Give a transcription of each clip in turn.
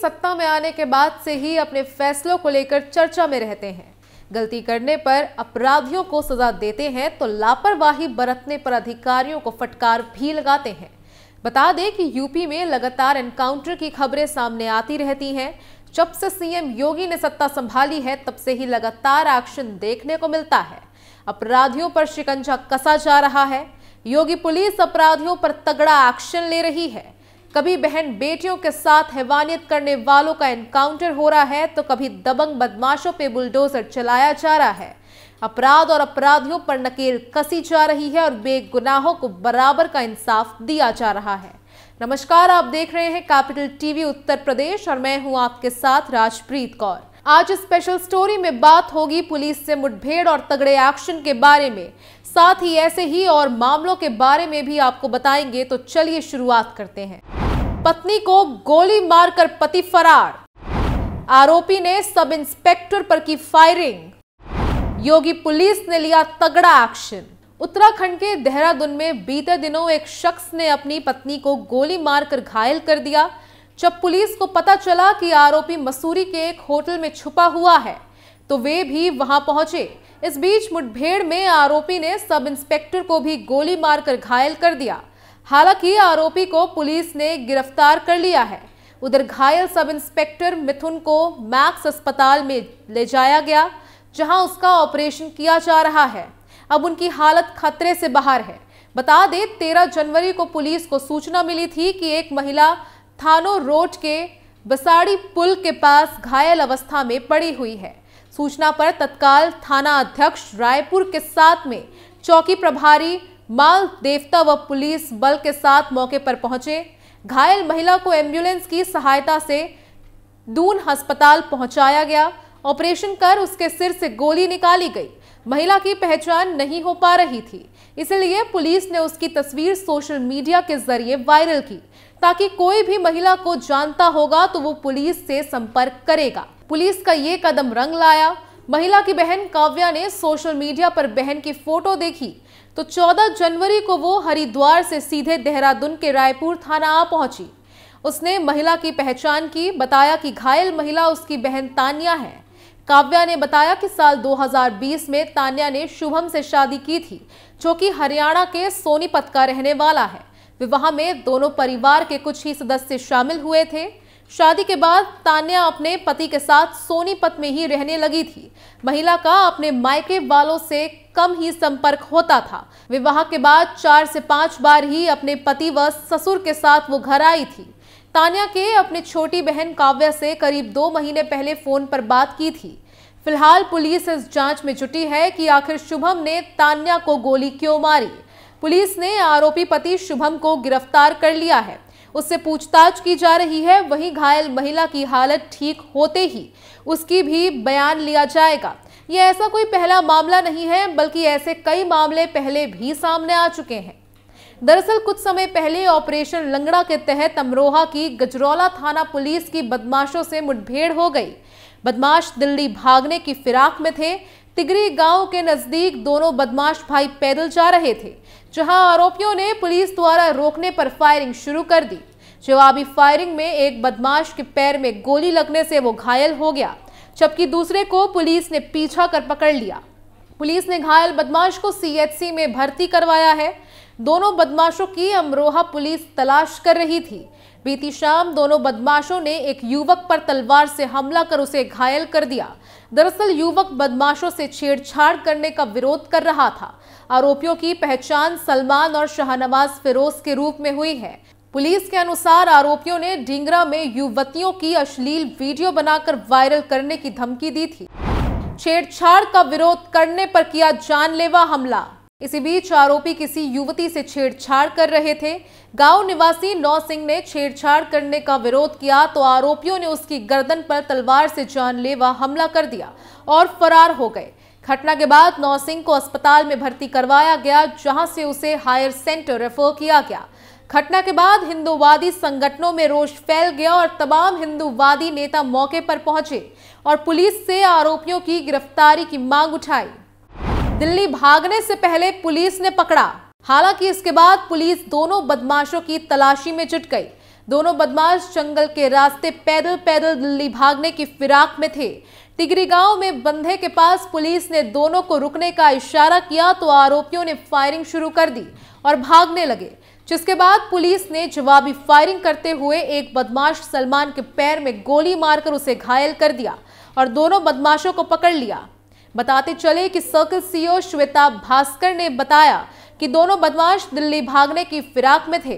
सत्ता में आने के बाद से ही अपने फैसलों को लेकर चर्चा में रहते हैं गलती करने पर अपराधियों को सजा देते हैं तो लापरवाही बरतने पर अधिकारियों को फटकार भी लगाते हैं बता दें कि यूपी में लगातार एनकाउंटर की खबरें सामने आती रहती हैं जब से सीएम योगी ने सत्ता संभाली है तब से ही लगातार एक्शन देखने को मिलता है अपराधियों पर शिकंजा कसा जा रहा है योगी पुलिस अपराधियों पर तगड़ा एक्शन ले रही है कभी बहन बेटियों के साथ हैवानियत करने वालों का एनकाउंटर हो रहा है तो कभी दबंग बदमाशों पे बुलडोजर चलाया जा रहा है अपराध और अपराधियों पर नकेल कसी जा रही है और बेगुनाहों को बराबर का इंसाफ दिया जा रहा है नमस्कार आप देख रहे हैं कैपिटल टीवी उत्तर प्रदेश और मैं हूं आपके साथ राजप्रीत कौर आज स्पेशल स्टोरी में बात होगी पुलिस से मुठभेड़ और तगड़े एक्शन के बारे में साथ ही ऐसे ही और मामलों के बारे में भी आपको बताएंगे तो चलिए शुरुआत करते हैं पत्नी को गोली मारकर पति फरार आरोपी ने सब इंस्पेक्टर पर की फायरिंग योगी पुलिस ने लिया तगड़ा एक्शन उत्तराखंड के देहरादून में बीते दिनों एक शख्स ने अपनी पत्नी को गोली मारकर घायल कर दिया जब पुलिस को पता चला कि आरोपी मसूरी के एक होटल में छुपा हुआ है तो वे भी वहां पहुंचे इस बीच मुठभेड़ में आरोपी ने सब इंस्पेक्टर को भी गोली मारकर घायल कर दिया हालांकि आरोपी को पुलिस ने गिरफ्तार कर लिया है उधर घायल सब इंस्पेक्टर मिथुन को मैक्स अस्पताल में ले जाया गया जहां उसका ऑपरेशन किया जा रहा है अब उनकी हालत खतरे से बाहर है बता दें तेरह जनवरी को पुलिस को सूचना मिली थी कि एक महिला थानो रोड के बसाड़ी पुल के पास घायल अवस्था में पड़ी हुई है सूचना पर तत्काल थाना अध्यक्ष रायपुर के साथ में चौकी प्रभारी माल देवता व पुलिस बल के साथ मौके पर पहुंचे घायल महिला को एम्बुलेंस की सहायता से दून अस्पताल पहुंचाया गया ऑपरेशन कर उसके सिर से गोली निकाली गई महिला की पहचान नहीं हो पा रही थी इसलिए पुलिस ने उसकी तस्वीर सोशल मीडिया के जरिए वायरल की ताकि कोई भी महिला को जानता होगा तो वो पुलिस से संपर्क करेगा पुलिस का ये कदम रंग लाया महिला की बहन काव्या ने सोशल मीडिया पर बहन की फोटो देखी तो 14 जनवरी को वो हरिद्वार से सीधे देहरादून के रायपुर थाना आ पहुंची उसने महिला की पहचान की बताया कि घायल महिला उसकी बहन तानिया है काव्या ने बताया कि साल 2020 में तानिया ने शुभम से शादी की थी जो कि हरियाणा के सोनीपत का रहने वाला है विवाह में दोनों परिवार के कुछ ही सदस्य शामिल हुए थे शादी के बाद तान्या अपने पति के साथ सोनीपत में ही रहने लगी थी महिला का अपने मायके वालों से कम ही संपर्क होता था विवाह के बाद चार से पांच बार ही अपने पति व ससुर के साथ वो घर आई थी तान्या के अपने छोटी बहन काव्या से करीब दो महीने पहले फोन पर बात की थी फिलहाल पुलिस इस जांच में जुटी है कि आखिर शुभम ने तान्या को गोली क्यों मारी पुलिस ने आरोपी पति शुभम को गिरफ्तार कर लिया है उससे पूछताछ की जा रही है वहीं घायल महिला की हालत ठीक होते ही उसकी भी बयान लिया जाएगा ये ऐसा कोई पहला मामला नहीं है बल्कि ऐसे कई मामले पहले भी सामने आ चुके हैं दरअसल कुछ समय पहले ऑपरेशन लंगड़ा के तहत अमरोहा की गजरौला थाना पुलिस की बदमाशों से मुठभेड़ हो गई बदमाश दिल्ली भागने की फिराक में थे तिगरी गांव के नजदीक दोनों बदमाश भाई पैदल जा रहे थे जहां आरोपियों ने पुलिस द्वारा रोकने पर फायरिंग शुरू कर दी जवाबी फायरिंग में एक बदमाश के पैर में गोली लगने से वो घायल हो गया जबकि दूसरे को पुलिस ने पीछा कर पकड़ लिया पुलिस ने घायल बदमाश को सीएचसी में भर्ती करवाया है दोनों बदमाशों की अमरोहा पुलिस तलाश कर रही थी बीती शाम दोनों बदमाशों ने एक युवक पर तलवार से हमला कर उसे घायल कर दिया दरअसल युवक बदमाशों से छेड़छाड़ करने का विरोध कर रहा था आरोपियों की पहचान सलमान और शाहनवाज फिरोज के रूप में हुई है पुलिस के अनुसार आरोपियों ने डिंगरा में युवतियों की अश्लील वीडियो बनाकर वायरल करने की धमकी दी थी छेड़छाड़ का विरोध करने पर किया जानलेवा हमला इसी बीच आरोपी किसी युवती से छेड़छाड़ कर रहे थे गांव निवासी नौ सिंह ने छेड़छाड़ करने का विरोध किया तो आरोपियों ने उसकी गर्दन पर तलवार से जानलेवा हमला कर दिया और फरार हो गए घटना के बाद नौ सिंह को अस्पताल में भर्ती करवाया गया जहां से उसे हायर सेंटर रेफर किया गया घटना के बाद हिंदूवादी संगठनों में रोष फैल गया और तमाम हिंदूवादी नेता मौके पर पहुंचे और पुलिस से आरोपियों की गिरफ्तारी की मांग उठाई दिल्ली भागने से पहले पुलिस ने पकड़ा हालांकि इसके बाद पुलिस दोनों बदमाशों की तलाशी में जुट गई दोनों बदमाश जंगल के रास्ते पैदल पैदल दिल्ली भागने की फिराक में थे टिगरी गांव में बंधे के पास पुलिस ने दोनों को रुकने का इशारा किया तो आरोपियों ने फायरिंग शुरू कर दी और भागने लगे जिसके बाद पुलिस ने जवाबी फायरिंग करते हुए एक बदमाश सलमान के पैर में गोली मारकर उसे घायल कर दिया और दोनों बदमाशों को पकड़ लिया बताते चले कि circle CO e Shweta Bhaskar ने बताया कि दोनों बदमाश दिल्ली भागने की फिराक में थे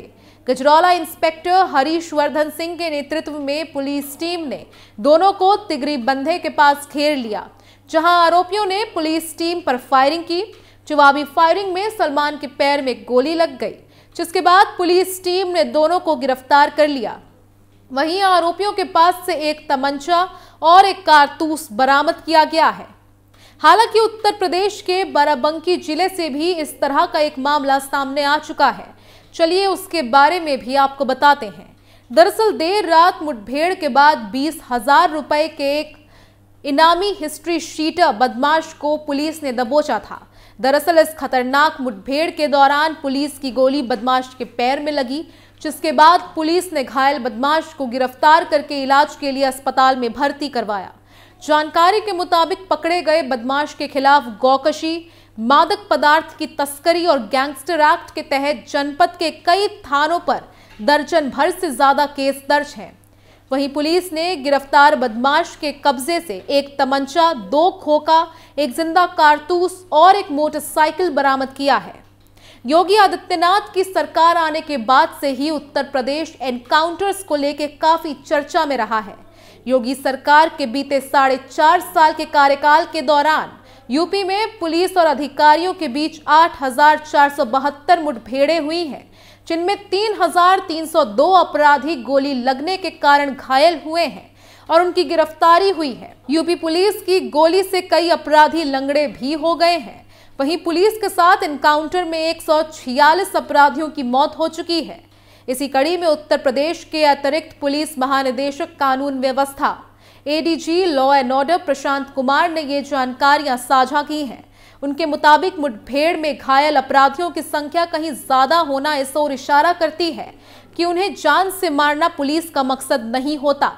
गजरौला इंस्पेक्टर हरीशवर्धन सिंह के नेतृत्व में पुलिस टीम ने दोनों को तिगरी बंधे के पास घेर लिया जहां आरोपियों ने पुलिस टीम पर फायरिंग की जवाबी फायरिंग में सलमान के पैर में गोली लग गई जिसके बाद पुलिस टीम ने दोनों को गिरफ्तार कर लिया वहीं आरोपियों के पास से एक तमंचा और एक कारतूस बरामद किया गया है हालांकि उत्तर प्रदेश के बाराबंकी जिले से भी इस तरह का एक मामला सामने आ चुका है चलिए उसके बारे में भी आपको बताते हैं दरअसल देर रात मुठभेड़ के बाद बीस हजार रुपए के एक इनामी हिस्ट्री शीटर बदमाश को पुलिस ने दबोचा था दरअसल इस खतरनाक मुठभेड़ के दौरान पुलिस की गोली बदमाश के पैर में लगी जिसके बाद पुलिस ने घायल बदमाश को गिरफ्तार करके इलाज के लिए अस्पताल में भर्ती करवाया जानकारी के मुताबिक पकड़े गए बदमाश के खिलाफ गौकशी मादक पदार्थ की तस्करी और गैंगस्टर एक्ट के तहत जनपद के कई थानों पर दर्जन भर से ज्यादा केस दर्ज हैं वहीं पुलिस ने गिरफ्तार बदमाश के कब्जे से एक तमंचा दो खोखा एक जिंदा कारतूस और एक मोटरसाइकिल बरामद किया है योगी आदित्यनाथ की सरकार आने के बाद से ही उत्तर प्रदेश एनकाउंटर्स को लेकर काफी चर्चा में रहा है योगी सरकार के बीते साढ़े चार साल के कार्यकाल के दौरान यूपी में पुलिस और अधिकारियों के बीच बहत्तर मुठभेड़ें हुई हैं जिनमें 3,302 अपराधी गोली लगने के कारण घायल हुए हैं और उनकी गिरफ्तारी हुई है यूपी पुलिस की गोली से कई अपराधी लंगड़े भी हो गए हैं वहीं पुलिस के साथ इनकाउंटर में 146 अपराधियों की मौत हो चुकी है इसी कड़ी में उत्तर प्रदेश के अतिरिक्त पुलिस महानिदेशक कानून व्यवस्था ADG law and order Prashant Kumar ने ये जानकारियां साझा की हैं उनके मुताबिक मुठभेड़ में घायल अपराधियों की संख्या कहीं ज्यादा होना इस ओर इशारा करती है कि उन्हें जान से मारना पुलिस का मकसद नहीं होता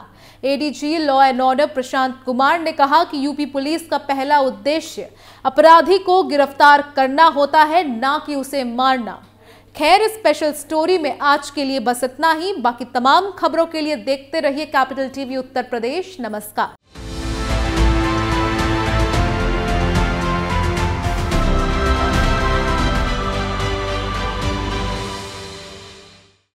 ADG law and order Prashant Kumar ने कहा कि यूपी पुलिस का पहला उद्देश्य अपराधी को गिरफ्तार करना होता है ना कि उसे मारना खैर स्पेशल स्टोरी में आज के लिए बस इतना ही बाकी तमाम खबरों के लिए देखते रहिए कैपिटल टीवी उत्तर प्रदेश नमस्कार